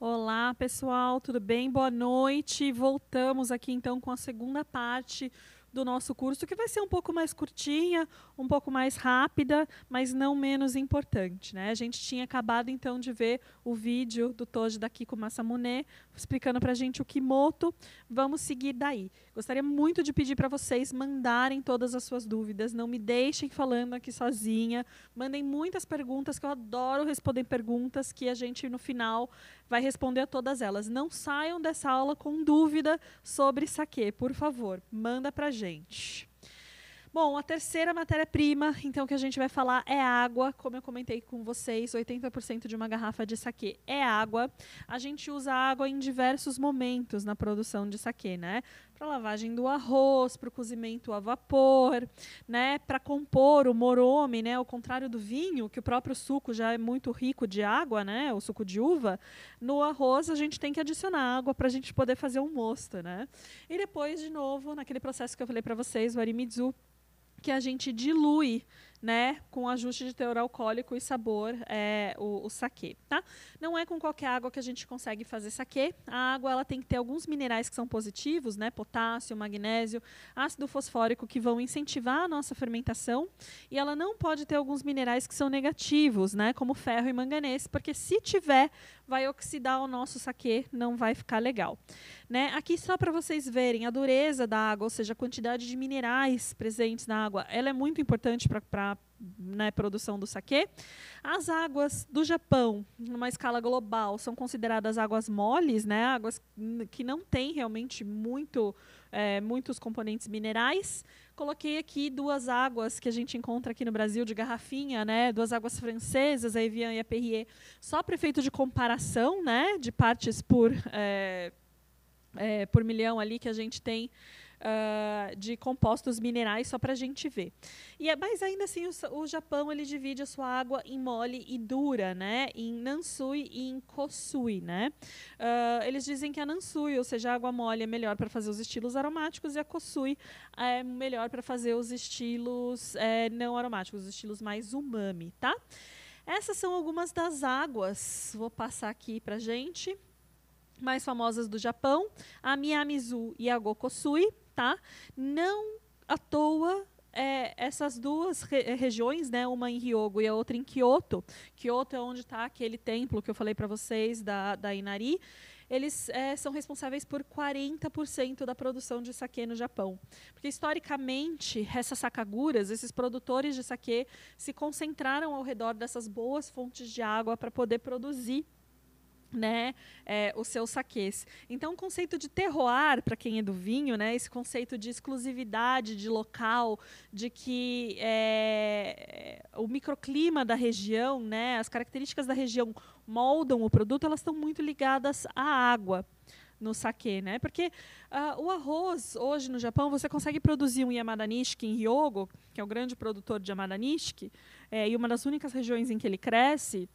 Olá, pessoal, tudo bem? Boa noite. Voltamos aqui então com a segunda parte do nosso curso, que vai ser um pouco mais curtinha, um pouco mais rápida, mas não menos importante. Né? A gente tinha acabado, então, de ver o vídeo do Toji da Kiko Massamune explicando para a gente o Kimoto. Vamos seguir daí. Gostaria muito de pedir para vocês mandarem todas as suas dúvidas, não me deixem falando aqui sozinha. Mandem muitas perguntas, que eu adoro responder perguntas, que a gente, no final, vai responder a todas elas. Não saiam dessa aula com dúvida sobre saque, por favor. Manda para a gente gente? Bom, a terceira matéria-prima, então, que a gente vai falar é água. Como eu comentei com vocês, 80% de uma garrafa de saquê é água. A gente usa água em diversos momentos na produção de saquê, né? para lavagem do arroz, para o cozimento a vapor, né, para compor o morome, né, ao contrário do vinho, que o próprio suco já é muito rico de água, né, o suco de uva, no arroz a gente tem que adicionar água para a gente poder fazer um mosto, né? E depois de novo, naquele processo que eu falei para vocês, o arimizu, que a gente dilui né, com ajuste de teor alcoólico e sabor, é, o, o saquê, tá? Não é com qualquer água que a gente consegue fazer saquê. A água ela tem que ter alguns minerais que são positivos, né, potássio, magnésio, ácido fosfórico que vão incentivar a nossa fermentação, e ela não pode ter alguns minerais que são negativos, né, como ferro e manganês, porque se tiver vai oxidar o nosso saque, não vai ficar legal. Né? Aqui só para vocês verem a dureza da água, ou seja, a quantidade de minerais presentes na água, ela é muito importante para né, produção do saquê. As águas do Japão, numa escala global, são consideradas águas moles, né, águas que não têm realmente muito, é, muitos componentes minerais. Coloquei aqui duas águas que a gente encontra aqui no Brasil de garrafinha, né? Duas águas francesas, a Evian e a Perrier, só para efeito de comparação, né? De partes por, é, é, por milhão ali que a gente tem uh, de compostos minerais só para a gente ver. E é, mas ainda assim, o, o, Japão ele divide a sua água em mole e dura, né? Em Nansui e em Kosui, né? Uh, eles dizem que a Nansui, ou seja, a água mole é melhor para fazer os estilos aromáticos e a Kosui é melhor para fazer os estilos é, não aromáticos, os estilos mais umami, tá? Essas são algumas das águas. Vou passar aqui para gente. gente mais famosas do Japão, a Miyamizu e a Gokosui, tá? Não à toa é, essas duas re é, regiões, né, uma em Ryogo e a outra em Kyoto. Kyoto é onde está aquele templo que eu falei para vocês da, da Inari. Eles é, são responsáveis por 40% da produção de saquê no Japão. Porque, historicamente, essas sakaguras, esses produtores de saquê, se concentraram ao redor dessas boas fontes de água para poder produzir né, é, os seus saques. Então, o conceito de terroir, para quem é do vinho, né, esse conceito de exclusividade, de local, de que é, é, o microclima da região, né, as características da região moldam o produto, elas estão muito ligadas à água no saque, né? Porque uh, o arroz hoje no Japão você consegue produzir um Yamada Nishiki em Hyogo, que é o grande produtor de Yamada Nishiki, é, e uma das únicas regiões em que ele cresce,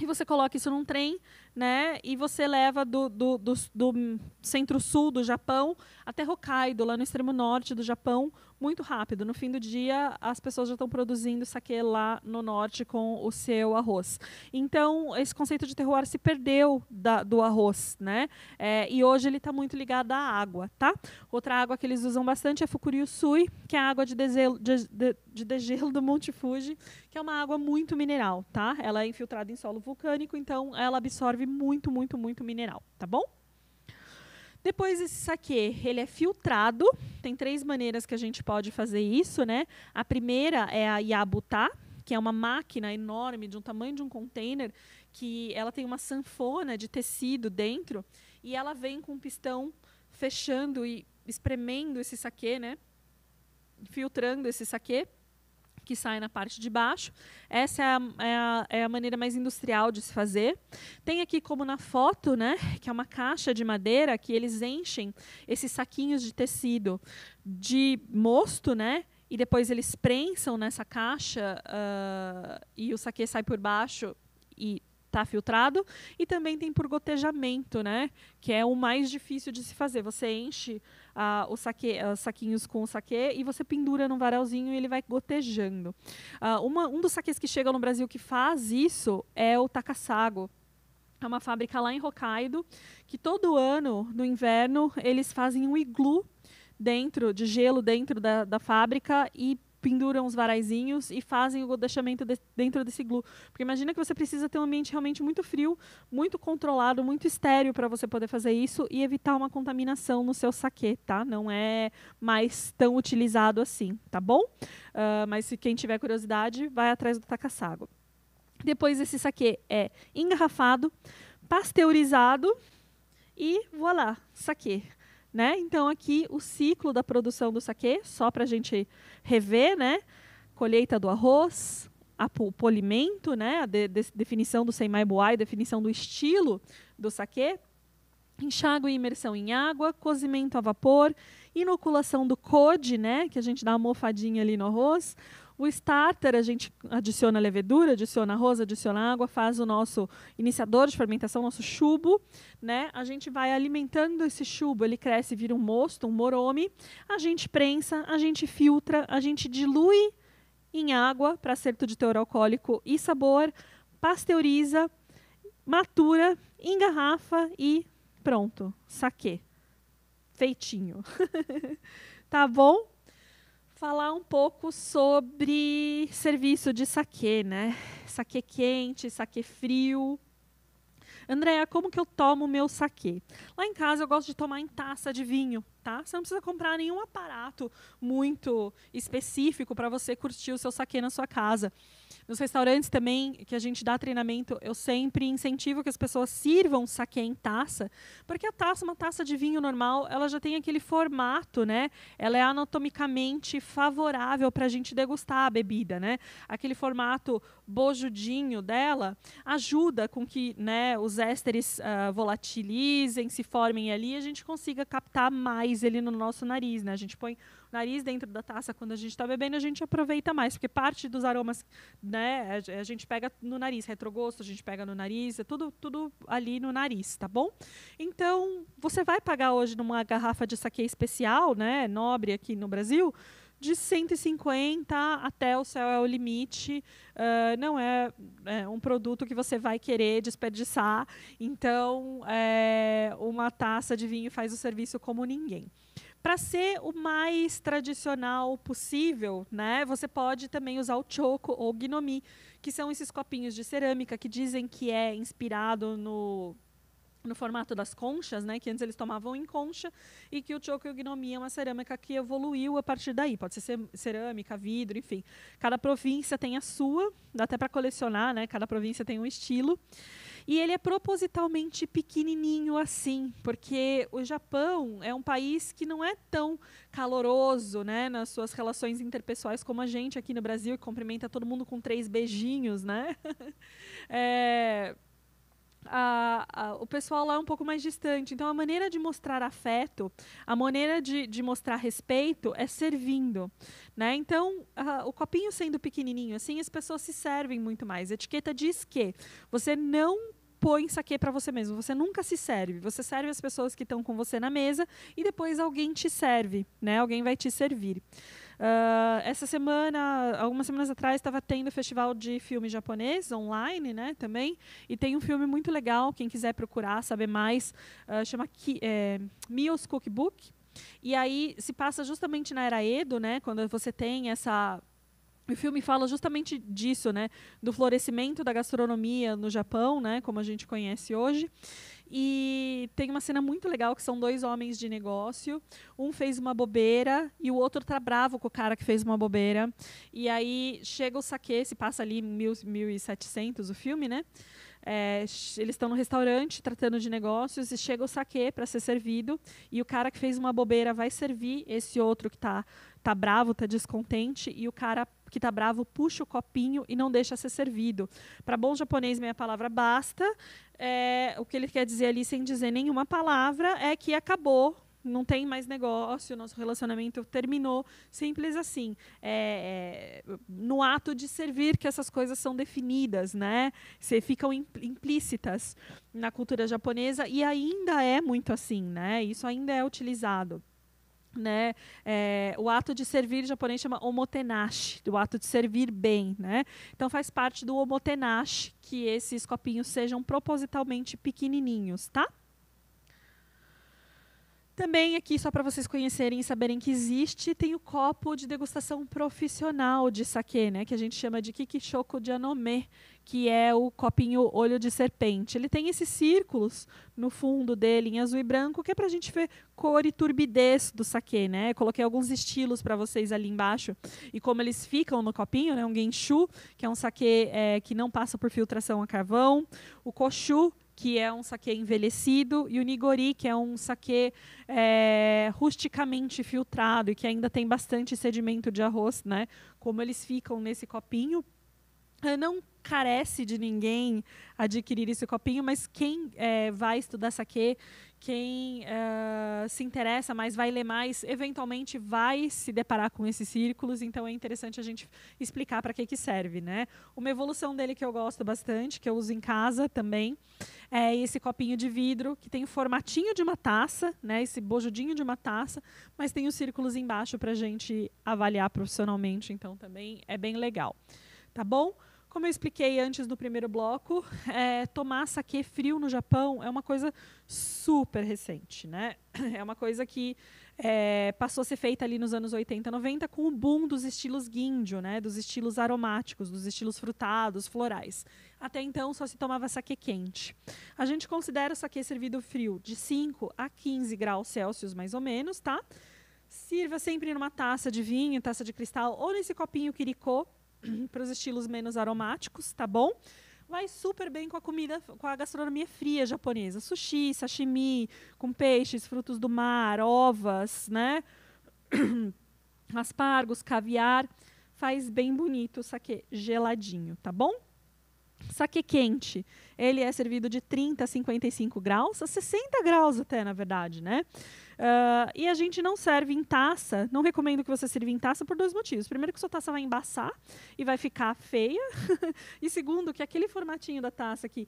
e você coloca isso num trem, né? E você leva do, do, do, do centro-sul do Japão até Hokkaido, lá no extremo norte do Japão, muito rápido. No fim do dia, as pessoas já estão produzindo saque lá no norte com o seu arroz. Então, esse conceito de terroir se perdeu da, do arroz, né? É, e hoje ele está muito ligado à água, tá? Outra água que eles usam bastante é Fukuryusui, que é a água de, dezelo, de, de, de degelo do Monte Fuji, que é uma água muito mineral, tá? Ela é infiltrada em solo vulcânico, então ela absorve absorve muito, muito, muito mineral, tá bom? Depois esse saque ele é filtrado. Tem três maneiras que a gente pode fazer isso, né? A primeira é a Yabutá, que é uma máquina enorme de um tamanho de um container, que ela tem uma sanfona de tecido dentro e ela vem com um pistão fechando e espremendo esse saque né? Filtrando esse saque que sai na parte de baixo. Essa é a, é, a, é a, maneira mais industrial de se fazer. Tem aqui como na foto, né, que é uma caixa de madeira que eles enchem esses saquinhos de tecido de mosto, né? E depois eles prensam nessa caixa uh, e o saque sai por baixo e tá filtrado. E também tem por gotejamento, né? Que é o mais difícil de se fazer. Você enche ah, os, saque, ah, saquinhos com o saque e você pendura num varalzinho e ele vai gotejando. Ah, uma, um dos saques que chega no Brasil que faz isso é o Takasago. É uma fábrica lá em Hokkaido que todo ano, no inverno, eles fazem um iglu dentro de gelo dentro da, da fábrica e penduram os varaizinhos e fazem o godachamento de, dentro desse glue. Porque imagina que você precisa ter um ambiente realmente muito frio, muito controlado, muito estéreo para você poder fazer isso e evitar uma contaminação no seu saque, tá? Não é mais tão utilizado assim, tá bom? Uh, mas se quem tiver curiosidade, vai atrás do tacaçago. Depois esse saque é engarrafado, pasteurizado e voilà, saque. Né? Então aqui o ciclo da produção do saquê, só para a gente rever, né? Colheita do arroz, o polimento, né? A de de definição do boai definição do estilo do saquê, enxágue e imersão em água, cozimento a vapor, inoculação do code, né? Que a gente dá uma mofadinha ali no arroz, o starter, a gente adiciona levedura, adiciona arroz, adiciona água, faz o nosso iniciador de fermentação, nosso chubo. Né? A gente vai alimentando esse chubo, ele cresce, vira um mosto, um morome. A gente prensa, a gente filtra, a gente dilui em água para acerto de teor alcoólico e sabor, pasteuriza, matura, engarrafa e pronto, saque Feitinho. tá bom? falar um pouco sobre serviço de saque, né? Saque quente, saque frio. Andréia, como que eu tomo meu saque? Lá em casa eu gosto de tomar em taça de vinho, tá? Você não precisa comprar nenhum aparato muito específico para você curtir o seu saque na sua casa. Nos restaurantes também, que a gente dá treinamento, eu sempre incentivo que as pessoas sirvam saquê em taça, porque a taça, uma taça de vinho normal, ela já tem aquele formato, né? Ela é anatomicamente favorável para a gente degustar a bebida, né? Aquele formato bojudinho dela ajuda com que né, os ésteres uh, volatilizem, se formem ali e a gente consiga captar mais ele no nosso nariz, né? A gente põe nariz dentro da taça quando a gente está bebendo, a gente aproveita mais, porque parte dos aromas, né, a gente pega no nariz, retrogosto, a gente pega no nariz, é tudo, tudo ali no nariz, tá bom? Então, você vai pagar hoje numa garrafa de saque especial, né, nobre aqui no Brasil, de 150 até o céu é o limite. Uh, não é, é, um produto que você vai querer desperdiçar. Então, é, uma taça de vinho faz o serviço como ninguém para ser o mais tradicional possível, né? Você pode também usar o choco ou gnomi, que são esses copinhos de cerâmica que dizem que é inspirado no no formato das conchas, né, que antes eles tomavam em concha, e que o choco e o gnomi é uma cerâmica que evoluiu a partir daí. Pode ser cerâmica, vidro, enfim. Cada província tem a sua, dá até para colecionar, né? Cada província tem um estilo. E ele é propositalmente pequenininho assim, porque o Japão é um país que não é tão caloroso, né, nas suas relações interpessoais como a gente aqui no Brasil, que cumprimenta todo mundo com três beijinhos, né? é, a, a, o pessoal lá é um pouco mais distante. Então, a maneira de mostrar afeto, a maneira de, de mostrar respeito é servindo. Né? Então, a, o copinho sendo pequenininho, assim, as pessoas se servem muito mais. A etiqueta diz que você não põe saque para você mesmo. Você nunca se serve. Você serve as pessoas que estão com você na mesa e depois alguém te serve, né? Alguém vai te servir. Uh, essa semana, algumas semanas atrás, estava tendo o festival de filme japonês online, né, também. E tem um filme muito legal, quem quiser procurar, saber mais, uh, chama Ki, é, Mio's Cookbook. E aí se passa justamente na era Edo, né, quando você tem essa o filme fala justamente disso, né, do florescimento da gastronomia no Japão, né, como a gente conhece hoje. E tem uma cena muito legal que são dois homens de negócio. Um fez uma bobeira e o outro tá bravo com o cara que fez uma bobeira. E aí chega o saque, se passa ali em 1700 o filme, né? É, eles estão no restaurante tratando de negócios e chega o saque para ser servido e o cara que fez uma bobeira vai servir esse outro que está tá bravo, tá descontente e o cara que tá bravo puxa o copinho e não deixa ser servido. Para bom japonês, meia palavra basta. É, o que ele quer dizer ali, sem dizer nenhuma palavra, é que acabou não tem mais negócio, nosso relacionamento terminou. Simples assim. É, é, no ato de servir que essas coisas são definidas, né? Se ficam implícitas na cultura japonesa e ainda é muito assim, né? Isso ainda é utilizado. Né, é, o ato de servir japonês chama omotenashi, o ato de servir bem, né? Então faz parte do omotenashi que esses copinhos sejam propositalmente pequenininhos, tá? Também aqui, só para vocês conhecerem e saberem que existe, tem o copo de degustação profissional de saquê, né, que a gente chama de Kikishoko de Anome, que é o copinho olho de serpente. Ele tem esses círculos no fundo dele, em azul e branco, que é para a gente ver cor e turbidez do saquê. Né? Eu coloquei alguns estilos para vocês ali embaixo e como eles ficam no copinho, né, um genshu, que é um saquê é, que não passa por filtração a carvão, o koshu, que é um saquê envelhecido, e o nigori, que é um saquê é, rusticamente filtrado e que ainda tem bastante sedimento de arroz, né? Como eles ficam nesse copinho não carece de ninguém adquirir esse copinho, mas quem é, vai estudar saque, quem uh, se interessa mais, vai ler mais, eventualmente vai se deparar com esses círculos, então é interessante a gente explicar para que, que serve. Né? Uma evolução dele que eu gosto bastante, que eu uso em casa também, é esse copinho de vidro, que tem o formatinho de uma taça, né? esse bojudinho de uma taça, mas tem os círculos embaixo para a gente avaliar profissionalmente, então também é bem legal. Tá bom? Como eu expliquei antes no primeiro bloco, é, tomar saque frio no Japão é uma coisa super recente. Né? É uma coisa que é, passou a ser feita ali nos anos 80, 90, com o boom dos estilos guindio, né? dos estilos aromáticos, dos estilos frutados, florais. Até então só se tomava saque quente. A gente considera o saque servido frio de 5 a 15 graus Celsius, mais ou menos, tá? Sirva sempre numa taça de vinho, taça de cristal ou nesse copinho quiricô para os estilos menos aromáticos, tá bom? Vai super bem com a comida, com a gastronomia fria japonesa. Sushi, sashimi, com peixes, frutos do mar, ovas, né? Aspargos, caviar. Faz bem bonito o saque geladinho, tá bom? Saque quente, ele é servido de 30 a 55 graus, a 60 graus até, na verdade, né? Uh, e a gente não serve em taça, não recomendo que você sirva em taça por dois motivos. Primeiro, que sua taça vai embaçar e vai ficar feia. e segundo, que aquele formatinho da taça que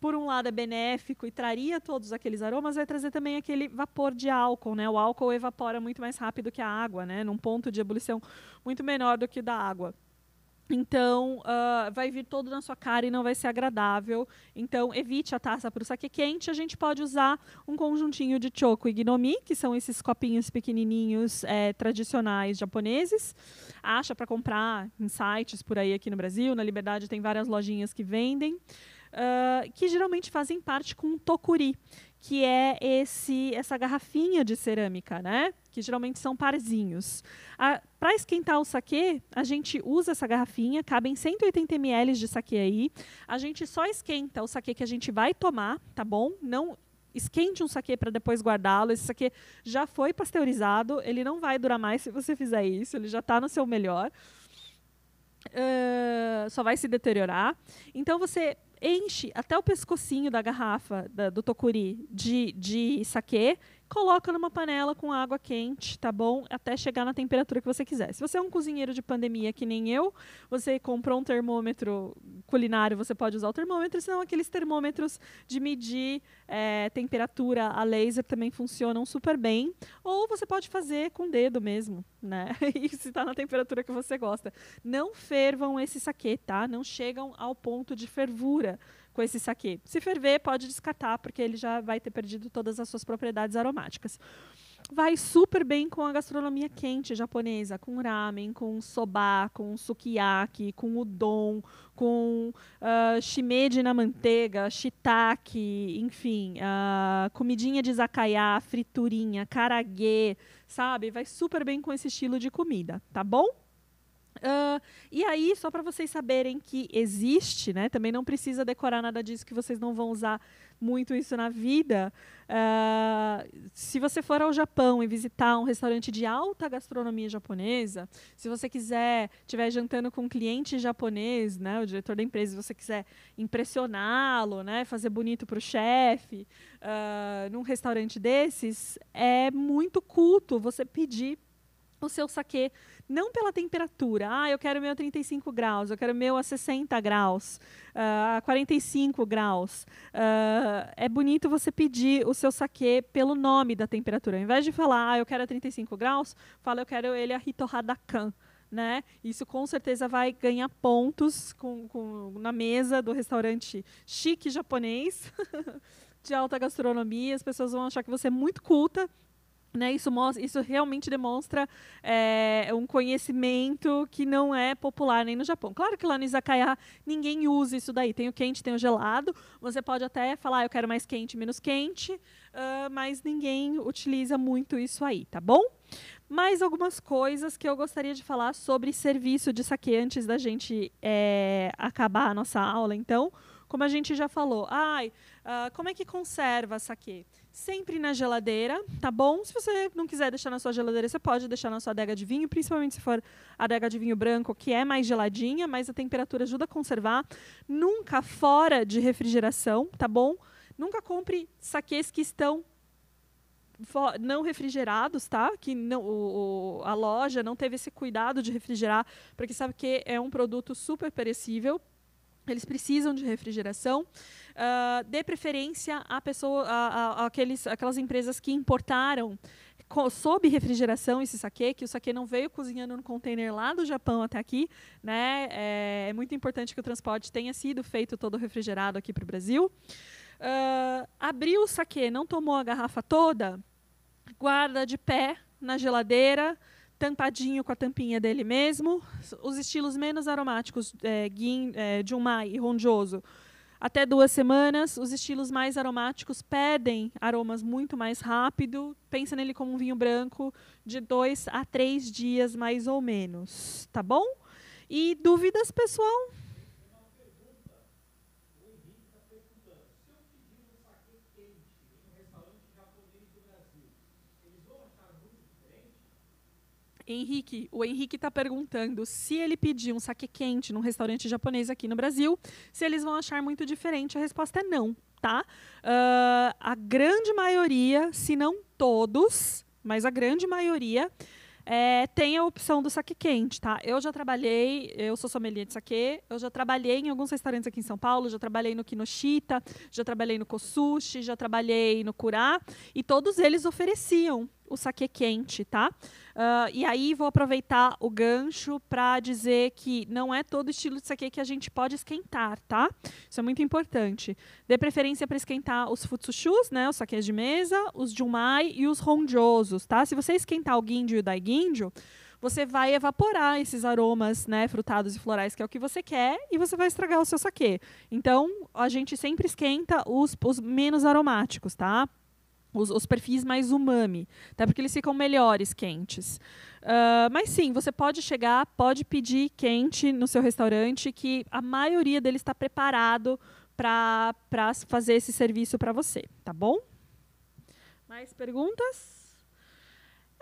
por um lado é benéfico e traria todos aqueles aromas, vai trazer também aquele vapor de álcool, né? O álcool evapora muito mais rápido que a água, né? Num ponto de ebulição muito menor do que o da água. Então, uh, vai vir todo na sua cara e não vai ser agradável. Então, evite a taça para o saque quente. A gente pode usar um conjuntinho de choco e gnomi, que são esses copinhos pequenininhos é, tradicionais japoneses. Acha para comprar em sites por aí aqui no Brasil. Na Liberdade tem várias lojinhas que vendem. Uh, que geralmente fazem parte com tokuri, que é esse essa garrafinha de cerâmica, né? Que geralmente são parzinhos. Para esquentar o saquê, a gente usa essa garrafinha, cabem 180 ml de saquê aí. A gente só esquenta o saquê que a gente vai tomar, tá bom? Não esquente um saquê para depois guardá-lo. Esse saquê já foi pasteurizado, ele não vai durar mais se você fizer isso, ele já está no seu melhor. Uh, só vai se deteriorar. Então você enche até o pescocinho da garrafa da, do tokuri de, de saquê coloca numa panela com água quente, tá bom? Até chegar na temperatura que você quiser. Se você é um cozinheiro de pandemia que nem eu, você comprou um termômetro culinário, você pode usar o termômetro, senão aqueles termômetros de medir é, temperatura a laser também funcionam super bem. Ou você pode fazer com o dedo mesmo, né? e se está na temperatura que você gosta. Não fervam esse saquê, tá? Não chegam ao ponto de fervura com esse saquê. Se ferver, pode descartar, porque ele já vai ter perdido todas as suas propriedades aromáticas. Vai super bem com a gastronomia quente japonesa, com ramen, com soba, com sukiyaki, com udon, com uh, shimeji na manteiga, shiitake, enfim, uh, comidinha de izakaya, friturinha, karaguê, sabe? Vai super bem com esse estilo de comida, tá bom? Uh, e aí, só para vocês saberem que existe, né? Também não precisa decorar nada disso, que vocês não vão usar muito isso na vida. Uh, se você for ao Japão e visitar um restaurante de alta gastronomia japonesa, se você quiser, estiver jantando com um cliente japonês, né, o diretor da empresa, se você quiser impressioná-lo, né, fazer bonito para o chefe, uh, num restaurante desses, é muito culto você pedir o seu saquê não pela temperatura. Ah, eu quero meu a 35 graus, eu quero meu a 60 graus, uh, a 45 graus. Uh, é bonito você pedir o seu saque pelo nome da temperatura. Ao invés de falar, ah, eu quero a 35 graus, fala, eu quero ele a Hitohadakan. Né? Isso com certeza vai ganhar pontos com, com, na mesa do restaurante chique japonês de alta gastronomia. As pessoas vão achar que você é muito culta né, isso, mostra, isso realmente demonstra é, um conhecimento que não é popular nem no Japão. Claro que lá no Izakaya ninguém usa isso daí. Tem o quente, tem o gelado. Você pode até falar, ah, eu quero mais quente, menos quente, uh, mas ninguém utiliza muito isso aí, tá bom? Mais algumas coisas que eu gostaria de falar sobre serviço de saque antes da gente é, acabar a nossa aula. Então, como a gente já falou, ai, uh, como é que conserva saque? sempre na geladeira, tá bom? Se você não quiser deixar na sua geladeira, você pode deixar na sua adega de vinho, principalmente se for adega de vinho branco, que é mais geladinha, mas a temperatura ajuda a conservar. Nunca fora de refrigeração, tá bom? Nunca compre saquês que estão não refrigerados, tá? Que não, o, o, a loja não teve esse cuidado de refrigerar, porque sabe que é um produto super perecível, eles precisam de refrigeração. Uh, dê preferência à pessoa, à aqueles, aquelas empresas que importaram sob refrigeração esse saquê, que o saquê não veio cozinhando no container lá do Japão até aqui. Né? É, é muito importante que o transporte tenha sido feito todo refrigerado aqui para o Brasil. Uh, abriu o saquê, não tomou a garrafa toda, guarda de pé na geladeira, tampadinho com a tampinha dele mesmo. Os estilos menos aromáticos, é, Gin, é, e rondioso até duas semanas. Os estilos mais aromáticos perdem aromas muito mais rápido. Pensa nele como um vinho branco de dois a três dias, mais ou menos. Tá bom? E dúvidas, pessoal? Henrique, o Henrique está perguntando se ele pedir um saque quente num restaurante japonês aqui no Brasil, se eles vão achar muito diferente. A resposta é não, tá? Uh, a grande maioria, se não todos, mas a grande maioria é, tem a opção do saque quente, tá? Eu já trabalhei, eu sou sommelier de saque, eu já trabalhei em alguns restaurantes aqui em São Paulo, já trabalhei no Kinoshita, já trabalhei no Kosushi, já trabalhei no Kurá, e todos eles ofereciam o saque quente, tá? Uh, e aí vou aproveitar o gancho para dizer que não é todo estilo de saque que a gente pode esquentar, tá? Isso é muito importante. Dê preferência para esquentar os futsushus, né, os saques de mesa, os jumai e os ronjosos, tá? Se você esquentar o ginjo e o daiginjo, você vai evaporar esses aromas, né, frutados e florais, que é o que você quer, e você vai estragar o seu saque. Então, a gente sempre esquenta os, os menos aromáticos, tá? os, os, perfis mais umami, até tá? porque eles ficam melhores quentes. Uh, mas sim, você pode chegar, pode pedir quente no seu restaurante, que a maioria deles está preparado para fazer esse serviço para você, tá bom? Mais perguntas?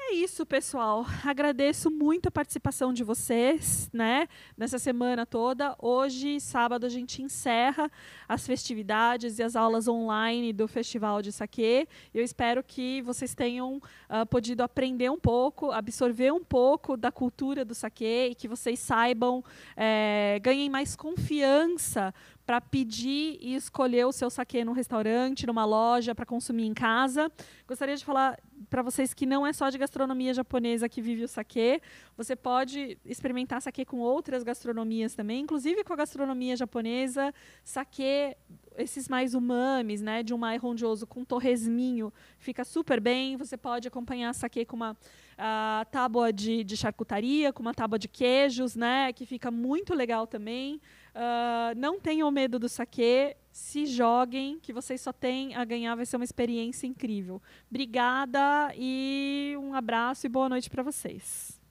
É isso, pessoal. Agradeço muito a participação de vocês, né? Nessa semana toda. Hoje, sábado, a gente encerra as festividades e as aulas online do Festival de Saque. Eu espero que vocês tenham uh, podido aprender um pouco, absorver um pouco da cultura do saque e que vocês saibam, é, ganhem mais confiança para pedir e escolher o seu saquê num restaurante, numa loja, para consumir em casa. Gostaria de falar para vocês que não é só de gastronomia japonesa que vive o saquê. Você pode experimentar saquê com outras gastronomias também, inclusive com a gastronomia japonesa, saque esses mais umamis, né, de um mais rondioso com torresminho, fica super bem. Você pode acompanhar saquê com uma ah, tábua de, de charcutaria, com uma tábua de queijos, né, que fica muito legal também. Uh, não tenham medo do saque, se joguem, que vocês só têm a ganhar, vai ser uma experiência incrível. Obrigada e um abraço e boa noite para vocês.